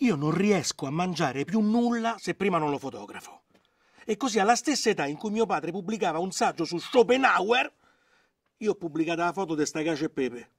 Io non riesco a mangiare più nulla se prima non lo fotografo. E così alla stessa età in cui mio padre pubblicava un saggio su Schopenhauer, io ho pubblicato la foto di sta e pepe.